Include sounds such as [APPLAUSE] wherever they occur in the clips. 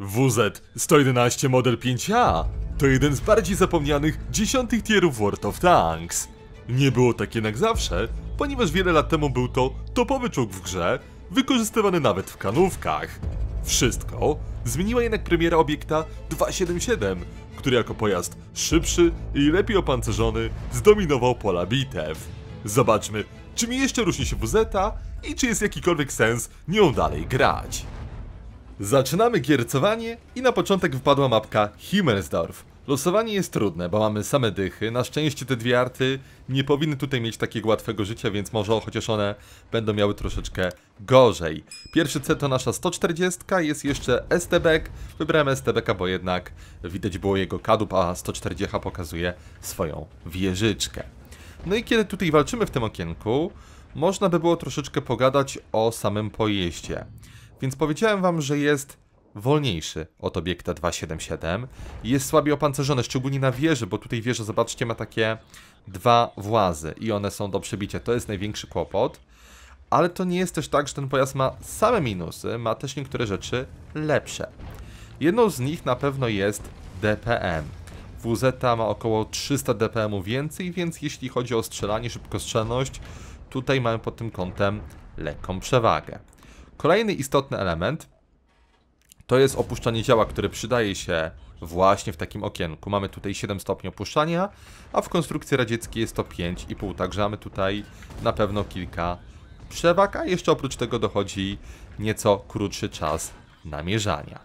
WZ-111 model 5A to jeden z bardziej zapomnianych dziesiątych tierów World of Tanks. Nie było tak jednak zawsze, ponieważ wiele lat temu był to topowy czołg w grze, wykorzystywany nawet w kanówkach. Wszystko zmieniła jednak premiera obiekta 277, który jako pojazd szybszy i lepiej opancerzony zdominował pola bitew. Zobaczmy, czym jeszcze różni się WZ i czy jest jakikolwiek sens nią dalej grać. Zaczynamy giercowanie i na początek wpadła mapka Himmelsdorf. Losowanie jest trudne, bo mamy same dychy. Na szczęście te dwie arty nie powinny tutaj mieć takiego łatwego życia, więc może chociaż one będą miały troszeczkę gorzej. Pierwszy C to nasza 140, jest jeszcze STBek. Wybrałem STBka, bo jednak widać było jego kadłub, a 140 pokazuje swoją wieżyczkę. No i kiedy tutaj walczymy w tym okienku, można by było troszeczkę pogadać o samym pojeździe. Więc powiedziałem wam, że jest wolniejszy od obiekta 277 i jest słabiej opancerzony, szczególnie na wieży, bo tutaj wieża, zobaczcie, ma takie dwa włazy i one są do przebicia. To jest największy kłopot. Ale to nie jest też tak, że ten pojazd ma same minusy, ma też niektóre rzeczy lepsze. Jedną z nich na pewno jest DPM. WZ ma około 300 DPM więcej, więc jeśli chodzi o strzelanie, szybkostrzelność, tutaj mamy pod tym kątem lekką przewagę. Kolejny istotny element to jest opuszczanie działa, które przydaje się właśnie w takim okienku. Mamy tutaj 7 stopni opuszczania, a w konstrukcji radzieckiej jest to 5,5, także mamy tutaj na pewno kilka przewag, a jeszcze oprócz tego dochodzi nieco krótszy czas namierzania.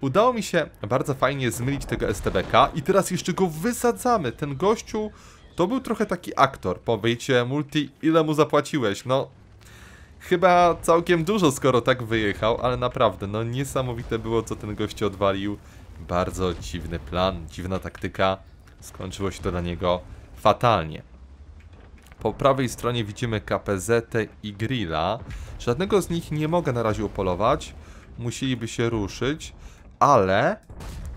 Udało mi się bardzo fajnie zmylić tego STBK i teraz jeszcze go wysadzamy. Ten gościu to był trochę taki aktor. Powiecie, Multi, ile mu zapłaciłeś? No, chyba całkiem dużo, skoro tak wyjechał, ale naprawdę, no niesamowite było, co ten gościu odwalił. Bardzo dziwny plan, dziwna taktyka. Skończyło się to dla niego fatalnie. Po prawej stronie widzimy KPZ i Grilla. Żadnego z nich nie mogę na razie upolować. Musieliby się ruszyć, ale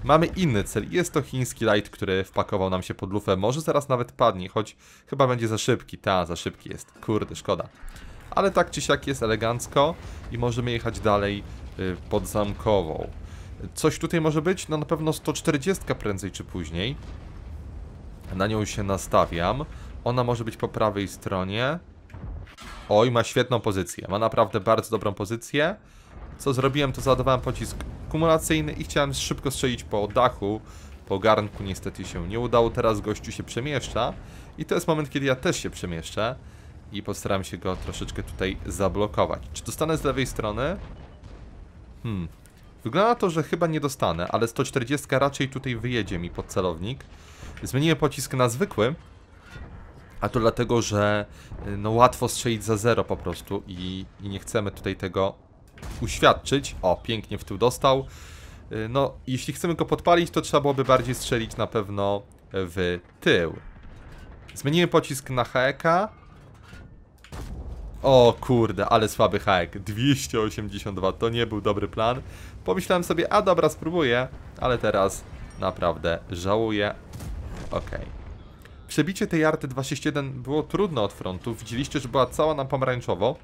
mamy inny cel. Jest to chiński light, który wpakował nam się pod lufę. Może zaraz nawet padnie, choć chyba będzie za szybki. Ta, za szybki jest. Kurde, szkoda ale tak czy siak jest elegancko i możemy jechać dalej y, pod zamkową. Coś tutaj może być? No na pewno 140 prędzej czy później. Na nią się nastawiam. Ona może być po prawej stronie. Oj, ma świetną pozycję. Ma naprawdę bardzo dobrą pozycję. Co zrobiłem, to załadowałem pocisk kumulacyjny i chciałem szybko strzelić po dachu. Po garnku niestety się nie udało. Teraz gościu się przemieszcza. I to jest moment, kiedy ja też się przemieszczę i postaram się go troszeczkę tutaj zablokować. Czy dostanę z lewej strony? Hmm. Wygląda na to, że chyba nie dostanę, ale 140 raczej tutaj wyjedzie mi pod celownik. Zmieniłem pocisk na zwykły, a to dlatego, że y, no łatwo strzelić za zero po prostu i, i nie chcemy tutaj tego uświadczyć. O, pięknie w tył dostał. Y, no, jeśli chcemy go podpalić, to trzeba byłoby bardziej strzelić na pewno w tył. Zmienimy pocisk na Heka o kurde, ale słaby hajek. 282, to nie był dobry plan. Pomyślałem sobie, a dobra, spróbuję, ale teraz naprawdę żałuję. Ok. Przebicie tej arty 21 było trudne od frontu. Widzieliście, że była cała nam pomarańczowo.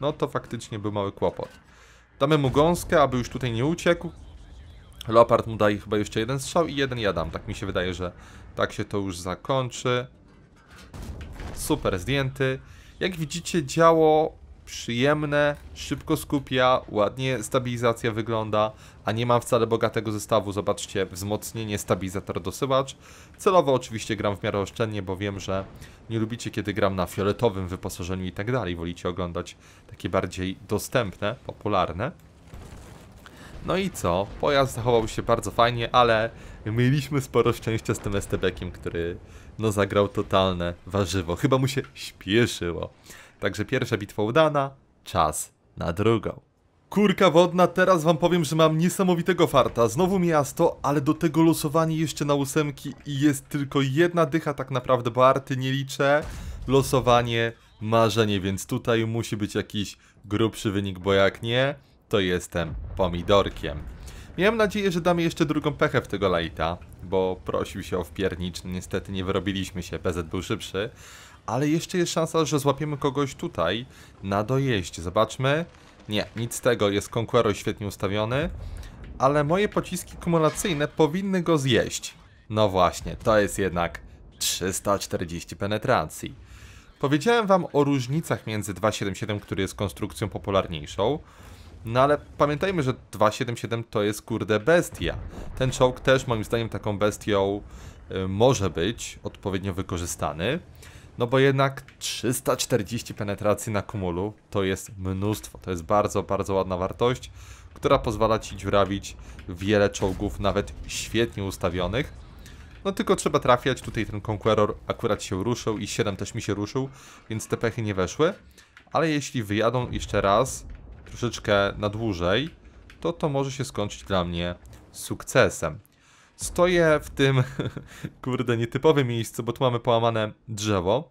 No to faktycznie był mały kłopot. Damy mu gąskę, aby już tutaj nie uciekł. Leopard mu daje chyba jeszcze jeden strzał i jeden jadam. Tak mi się wydaje, że tak się to już zakończy. Super, zdjęty. Jak widzicie działo przyjemne, szybko skupia, ładnie stabilizacja wygląda, a nie mam wcale bogatego zestawu. Zobaczcie, wzmocnienie, stabilizator, dosyłacz. Celowo oczywiście gram w miarę oszczędnie, bo wiem, że nie lubicie, kiedy gram na fioletowym wyposażeniu i tak dalej. Wolicie oglądać takie bardziej dostępne, popularne. No i co? Pojazd zachował się bardzo fajnie, ale mieliśmy sporo szczęścia z tym STB-kiem, który no zagrał totalne warzywo. Chyba mu się śpieszyło. Także pierwsza bitwa udana, czas na drugą. Kurka wodna, teraz wam powiem, że mam niesamowitego farta. Znowu miasto, ale do tego losowanie jeszcze na ósemki i jest tylko jedna dycha tak naprawdę, bo arty nie liczę. Losowanie, marzenie, więc tutaj musi być jakiś grubszy wynik, bo jak nie, to jestem pomidorkiem. Miałem nadzieję, że damy jeszcze drugą pechę w tego lajta, bo prosił się o wpiernicz, niestety nie wyrobiliśmy się, PZ był szybszy. Ale jeszcze jest szansa, że złapiemy kogoś tutaj na dojeść. Zobaczmy. Nie, nic z tego, jest Conqueror świetnie ustawiony. Ale moje pociski kumulacyjne powinny go zjeść. No właśnie, to jest jednak 340 penetracji. Powiedziałem wam o różnicach między 277, który jest konstrukcją popularniejszą. No ale pamiętajmy, że 277 to jest kurde bestia. Ten czołg też moim zdaniem taką bestią y, może być odpowiednio wykorzystany. No bo jednak 340 penetracji na kumulu to jest mnóstwo. To jest bardzo, bardzo ładna wartość, która pozwala ci dziurawić wiele czołgów, nawet świetnie ustawionych. No tylko trzeba trafiać, tutaj ten Conqueror akurat się ruszył i 7 też mi się ruszył, więc te pechy nie weszły. Ale jeśli wyjadą jeszcze raz, troszeczkę na dłużej, to to może się skończyć dla mnie sukcesem. Stoję w tym, [LAUGHS] kurde, nietypowym miejscu, bo tu mamy połamane drzewo.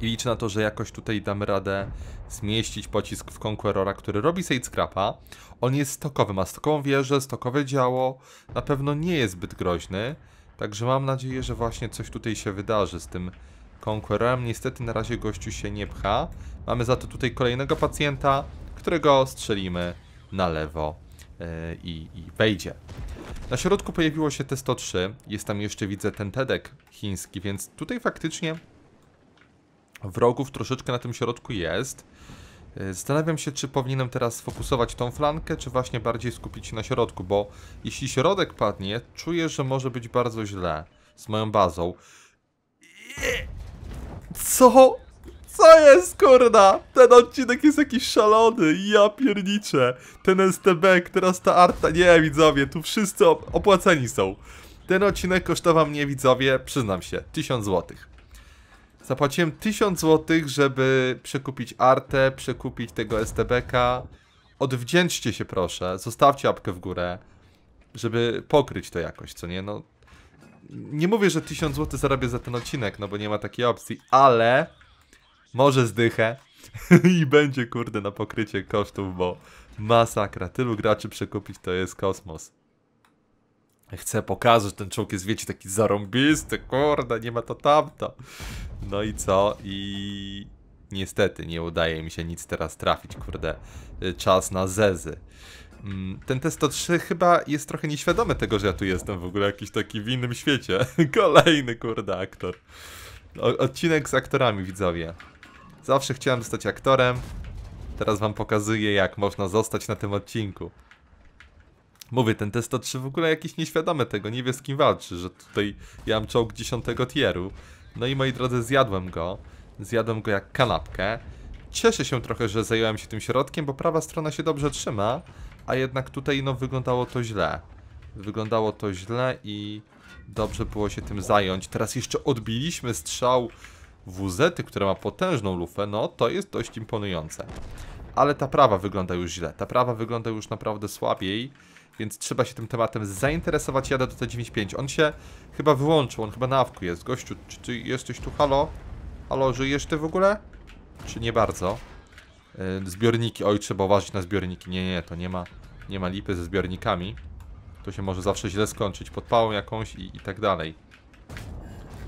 I liczę na to, że jakoś tutaj dam radę zmieścić pocisk w Conquerora, który robi Sage Scrapa. On jest stokowy, ma stokową wieżę, stokowe działo. Na pewno nie jest zbyt groźny. Także mam nadzieję, że właśnie coś tutaj się wydarzy z tym Conquerorem. Niestety na razie gościu się nie pcha. Mamy za to tutaj kolejnego pacjenta którego strzelimy na lewo e, i, i wejdzie. Na środku pojawiło się T-103, jest tam jeszcze widzę ten Tedek chiński, więc tutaj faktycznie wrogów troszeczkę na tym środku jest. E, zastanawiam się, czy powinienem teraz sfokusować tą flankę, czy właśnie bardziej skupić się na środku, bo jeśli środek padnie, czuję, że może być bardzo źle z moją bazą. Co? Co jest, kurda? Ten odcinek jest jakiś szalony, ja pierniczę. Ten STB, teraz ta Arta, nie widzowie, tu wszyscy opłaceni są. Ten odcinek kosztował mnie, widzowie, przyznam się, 1000 zł. Zapłaciłem 1000 zł, żeby przekupić Artę, przekupić tego STBK. Odwdzięczcie się proszę, zostawcie apkę w górę, żeby pokryć to jakoś, co nie? No, nie mówię, że 1000 zł zarabię za ten odcinek, no bo nie ma takiej opcji, ale może zdychę [LAUGHS] i będzie kurde na pokrycie kosztów, bo masakra, tylu graczy przekupić to jest kosmos. Chcę pokazać, że ten czołg jest, wiecie, taki zarąbisty, kurde, nie ma to tamto. No i co? I niestety nie udaje mi się nic teraz trafić, kurde, y, czas na zezy. Mm, ten testo 103 chyba jest trochę nieświadomy tego, że ja tu jestem w ogóle jakiś taki w innym świecie. [LAUGHS] Kolejny, kurde, aktor. O odcinek z aktorami, widzowie. Zawsze chciałem zostać aktorem. Teraz wam pokazuję, jak można zostać na tym odcinku. Mówię, ten testo 103 w ogóle jakiś nieświadomy tego, nie wie z kim walczy, że tutaj ja mam czołg 10 tieru. No i moi drodzy, zjadłem go. Zjadłem go jak kanapkę. Cieszę się trochę, że zająłem się tym środkiem, bo prawa strona się dobrze trzyma, a jednak tutaj no wyglądało to źle. Wyglądało to źle i dobrze było się tym zająć. Teraz jeszcze odbiliśmy strzał WZ, która ma potężną lufę, no to jest dość imponujące. Ale ta prawa wygląda już źle, ta prawa wygląda już naprawdę słabiej, więc trzeba się tym tematem zainteresować. Jadę do T95. On się chyba wyłączył, on chyba na awku jest. Gościu, czy ty jesteś tu? Halo? Halo, żyjesz ty w ogóle? Czy nie bardzo? Y, zbiorniki, oj, trzeba uważać na zbiorniki. Nie, nie, to nie ma, nie ma lipy ze zbiornikami. To się może zawsze źle skończyć, podpałą jakąś i, i tak dalej.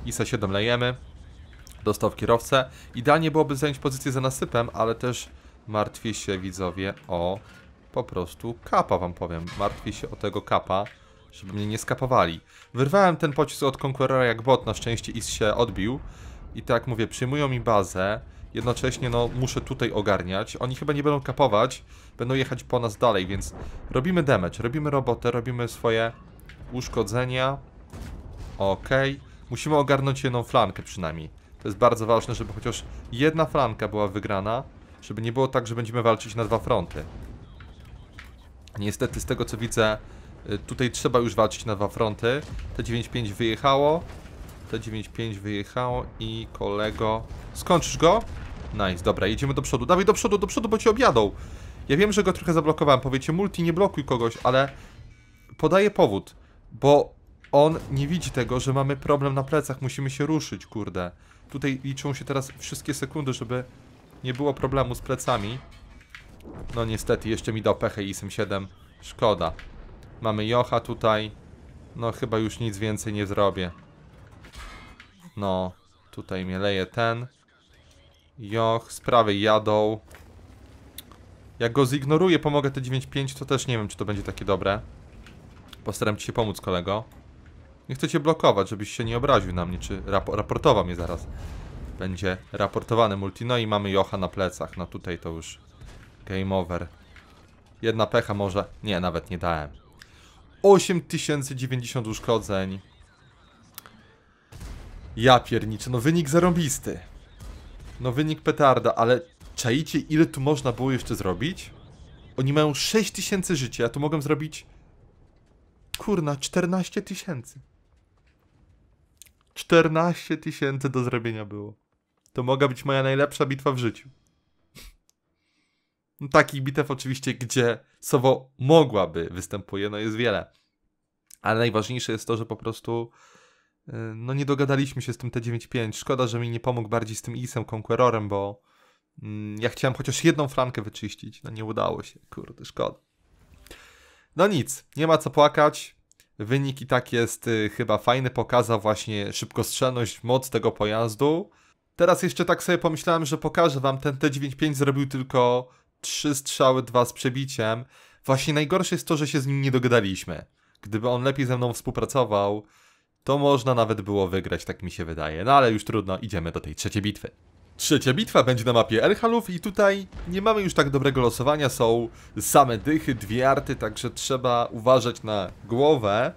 ISA 7 lejemy dostał w kierowcę. Idealnie byłoby zająć pozycję za nasypem, ale też martwię się widzowie o po prostu kapa wam powiem. Martwię się o tego kapa, żeby mnie nie skapowali. Wyrwałem ten pocisk od Conquerora jak bot, na szczęście IS się odbił. I tak mówię, przyjmują mi bazę. Jednocześnie no muszę tutaj ogarniać. Oni chyba nie będą kapować, będą jechać po nas dalej, więc robimy damage, robimy robotę, robimy swoje uszkodzenia. Okej. Okay. Musimy ogarnąć jedną flankę przynajmniej. To jest bardzo ważne, żeby chociaż jedna flanka była wygrana, żeby nie było tak, że będziemy walczyć na dwa fronty. Niestety z tego co widzę, y, tutaj trzeba już walczyć na dwa fronty. T95 wyjechało, T95 wyjechało i kolego... Skończysz go? Nice, dobra, jedziemy do przodu. Dawaj do przodu, do przodu, bo ci objadą. Ja wiem, że go trochę zablokowałem. Powiecie, multi, nie blokuj kogoś, ale podaję powód, bo on nie widzi tego, że mamy problem na plecach. Musimy się ruszyć, kurde. Tutaj liczą się teraz wszystkie sekundy, żeby nie było problemu z plecami. No niestety, jeszcze mi dał pechę ISM 7. Szkoda. Mamy Jocha tutaj. No chyba już nic więcej nie zrobię. No, tutaj mnie leje ten. Joch, z prawej jadą. Jak go zignoruję, pomogę te 9.5, to też nie wiem, czy to będzie takie dobre. Postaram się pomóc kolego. Nie chcę cię blokować, żebyś się nie obraził na mnie, czy rap raportował mnie zaraz. Będzie raportowany multi. No i mamy Jocha na plecach. No tutaj to już game over. Jedna pecha może. Nie, nawet nie dałem. 8090 uszkodzeń. Ja pierniczę. No wynik zarobisty. No wynik petarda, ale czajcie ile tu można było jeszcze zrobić? Oni mają 6000 życia, ja tu mogłem zrobić... Kurna, 14 tysięcy. 14 tysięcy do zrobienia było. To mogła być moja najlepsza bitwa w życiu. No takich bitew oczywiście, gdzie Sowo mogłaby występuje, no jest wiele. Ale najważniejsze jest to, że po prostu y, no nie dogadaliśmy się z tym T95. Szkoda, że mi nie pomógł bardziej z tym Isem Conquerorem, bo mm, ja chciałem chociaż jedną flankę wyczyścić. No nie udało się, kurde, szkoda. No nic, nie ma co płakać. Wynik i tak jest y, chyba fajny, pokazał właśnie szybkostrzelność, moc tego pojazdu. Teraz jeszcze tak sobie pomyślałem, że pokażę wam, ten T95 zrobił tylko 3 strzały, 2 z przebiciem. Właśnie najgorsze jest to, że się z nim nie dogadaliśmy. Gdyby on lepiej ze mną współpracował, to można nawet było wygrać, tak mi się wydaje. No ale już trudno, idziemy do tej trzeciej bitwy. Trzecia bitwa będzie na mapie Elhalów i tutaj nie mamy już tak dobrego losowania, są same dychy, dwie arty, także trzeba uważać na głowę.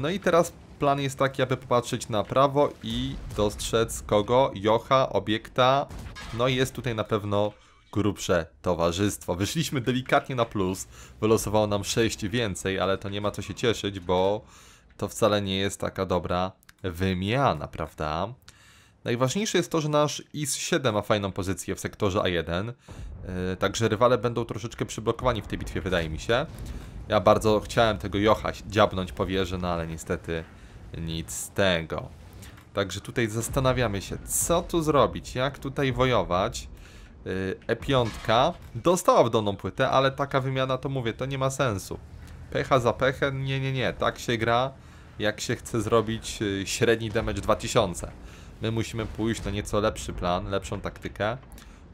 No i teraz plan jest taki, aby popatrzeć na prawo i dostrzec kogo? Jocha, obiekta. No jest tutaj na pewno grubsze towarzystwo. Wyszliśmy delikatnie na plus, wylosowało nam 6 więcej, ale to nie ma co się cieszyć, bo to wcale nie jest taka dobra wymiana, prawda? Najważniejsze jest to, że nasz IS-7 ma fajną pozycję w sektorze A1, e, także rywale będą troszeczkę przyblokowani w tej bitwie, wydaje mi się. Ja bardzo chciałem tego Jocha dziabnąć po wieży, no ale niestety nic z tego. Także tutaj zastanawiamy się, co tu zrobić, jak tutaj wojować. E5 e dostała w dolną płytę, ale taka wymiana, to mówię, to nie ma sensu. Pecha za pechem, nie, nie, nie, tak się gra, jak się chce zrobić e, średni damage 2000. My musimy pójść na nieco lepszy plan, lepszą taktykę.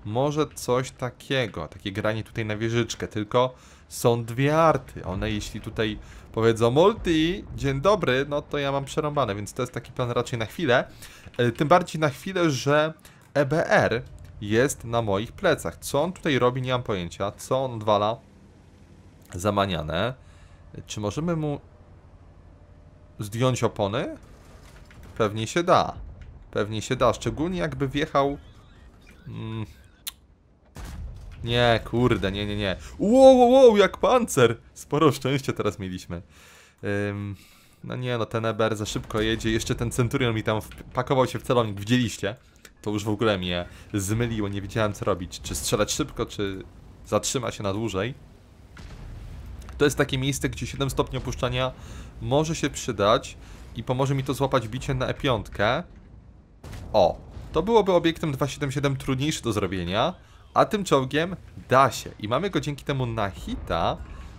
Może coś takiego, takie granie tutaj na wieżyczkę, tylko są dwie arty. One jeśli tutaj powiedzą multi, dzień dobry, no to ja mam przerąbane, więc to jest taki plan raczej na chwilę. E, tym bardziej na chwilę, że EBR jest na moich plecach. Co on tutaj robi, nie mam pojęcia. Co on odwala? Zamaniane. Czy możemy mu zdjąć opony? Pewnie się da. Pewnie się da, szczególnie jakby wjechał... Mm. Nie, kurde, nie, nie, nie. Wow, wow, wow, jak pancer! Sporo szczęścia teraz mieliśmy. Ym, no nie, no ten Eber za szybko jedzie. Jeszcze ten Centurion mi tam pakował się w celownik. widzieliście? To już w ogóle mnie zmyliło, nie wiedziałem co robić. Czy strzelać szybko, czy zatrzyma się na dłużej. To jest takie miejsce, gdzie 7 stopni opuszczania może się przydać i pomoże mi to złapać bicie na E5. O, to byłoby obiektem 277 trudniejszy do zrobienia, a tym czołgiem da się. I mamy go dzięki temu na hita.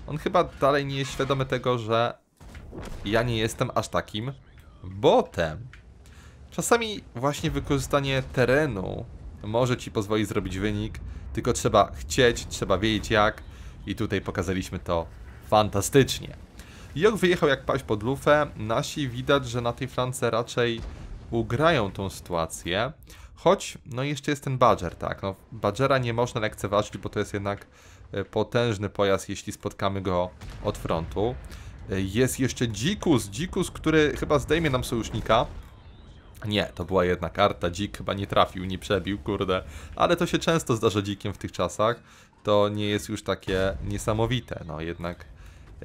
On chyba dalej nie jest świadomy tego, że ja nie jestem aż takim botem. Czasami właśnie wykorzystanie terenu może Ci pozwolić zrobić wynik, tylko trzeba chcieć, trzeba wiedzieć jak i tutaj pokazaliśmy to fantastycznie. Jork wyjechał jak paść pod lufę, nasi widać, że na tej flance raczej ugrają tą sytuację. Choć, no jeszcze jest ten Badger, tak. No, Badgera nie można lekceważyć, bo to jest jednak e, potężny pojazd, jeśli spotkamy go od frontu. E, jest jeszcze Dzikus, Dzikus, który chyba zdejmie nam sojusznika. Nie, to była jedna karta, dzik chyba nie trafił, nie przebił, kurde. Ale to się często zdarza dzikiem w tych czasach. To nie jest już takie niesamowite, no jednak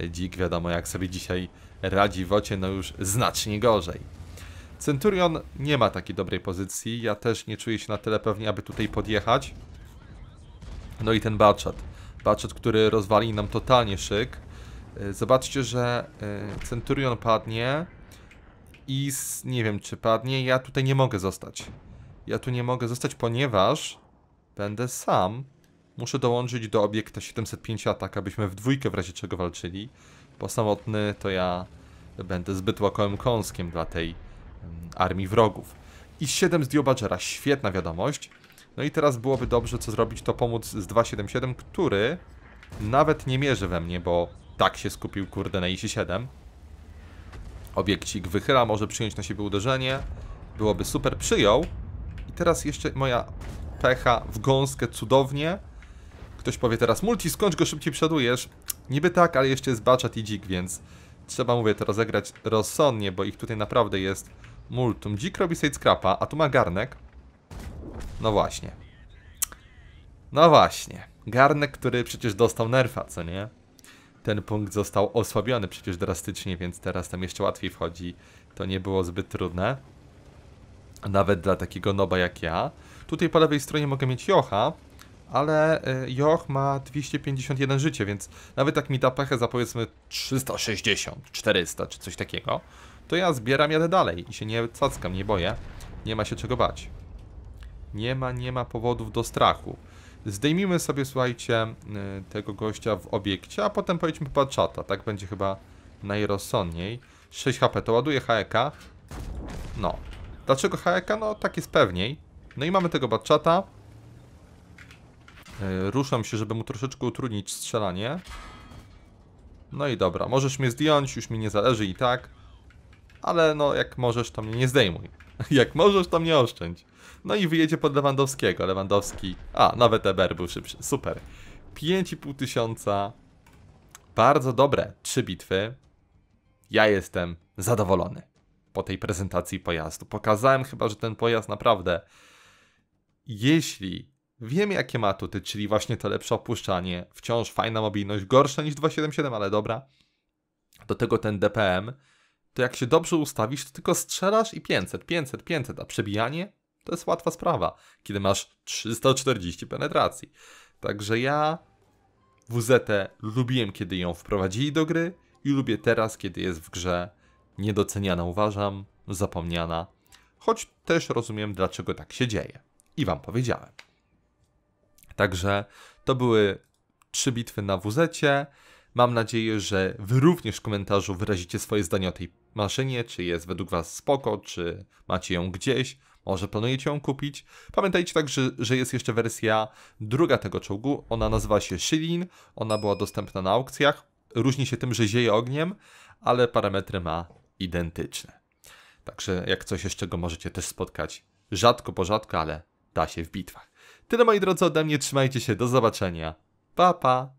e, dzik wiadomo jak sobie dzisiaj radzi w ocie, no już znacznie gorzej. Centurion nie ma takiej dobrej pozycji. Ja też nie czuję się na tyle pewnie, aby tutaj podjechać. No i ten Batchat. Batchat, który rozwali nam totalnie szyk. E, zobaczcie, że e, Centurion padnie i nie wiem czy padnie, ja tutaj nie mogę zostać. Ja tu nie mogę zostać, ponieważ będę sam. Muszę dołączyć do obiekta 705 atak, abyśmy w dwójkę w razie czego walczyli. Bo samotny to ja będę zbyt łakomym kąskiem dla tej armii wrogów. I 7 dio Badgera, świetna wiadomość. No i teraz byłoby dobrze, co zrobić, to pomóc z 277, który nawet nie mierzy we mnie, bo tak się skupił, kurde, na IC-7. Obiekcik wychyla, może przyjąć na siebie uderzenie. Byłoby super, przyjął. I teraz jeszcze moja pecha w gąskę cudownie. Ktoś powie teraz, multi, skończ go, szybciej przodujesz. Niby tak, ale jeszcze jest baczat i dzik, więc trzeba, mówię, to rozegrać rozsądnie, bo ich tutaj naprawdę jest Multum. Dzik robi side scrapa, a tu ma garnek. No właśnie. No właśnie. Garnek, który przecież dostał nerfa, co nie? Ten punkt został osłabiony przecież drastycznie, więc teraz tam jeszcze łatwiej wchodzi. To nie było zbyt trudne. Nawet dla takiego noba jak ja. Tutaj po lewej stronie mogę mieć Jocha, ale y, Joch ma 251 życie, więc nawet jak mi da pechę za powiedzmy 360, 400 czy coś takiego, to ja zbieram, jadę dalej i się nie cackam, nie boję. Nie ma się czego bać. Nie ma, nie ma powodów do strachu. Zdejmijmy sobie, słuchajcie, y, tego gościa w obiekcie, a potem pojedźmy po czata. Tak będzie chyba najrozsądniej. 6 HP, to ładuje HEK. No. Dlaczego HEK? No tak jest pewniej. No i mamy tego badczata. Y, ruszam się, żeby mu troszeczkę utrudnić strzelanie. No i dobra, możesz mnie zdjąć, już mi nie zależy i tak ale no jak możesz, to mnie nie zdejmuj. [LAUGHS] jak możesz, to mnie oszczędź. No i wyjedzie pod Lewandowskiego. Lewandowski, a nawet Eber był szybszy, super. 5,5 tysiąca, bardzo dobre trzy bitwy. Ja jestem zadowolony po tej prezentacji pojazdu. Pokazałem chyba, że ten pojazd naprawdę, jeśli wiem jakie ma atuty, czyli właśnie to lepsze opuszczanie, wciąż fajna mobilność, gorsza niż 2.77, ale dobra. Do tego ten DPM, to jak się dobrze ustawisz, to tylko strzelasz i 500, 500, 500, a przebijanie to jest łatwa sprawa, kiedy masz 340 penetracji. Także ja WZT lubiłem, kiedy ją wprowadzili do gry i lubię teraz, kiedy jest w grze niedoceniana, uważam, zapomniana, choć też rozumiem, dlaczego tak się dzieje. I wam powiedziałem. Także to były trzy bitwy na WZ. Mam nadzieję, że wy również w komentarzu wyrazicie swoje zdanie o tej maszynie, czy jest według Was spoko, czy macie ją gdzieś, może planujecie ją kupić. Pamiętajcie także, że jest jeszcze wersja druga tego czołgu, ona nazywa się Shilin, ona była dostępna na aukcjach, różni się tym, że zieje ogniem, ale parametry ma identyczne. Także jak coś jeszcze go możecie też spotkać rzadko po rzadko, ale da się w bitwach. Tyle moi drodzy ode mnie, trzymajcie się, do zobaczenia. Pa, pa!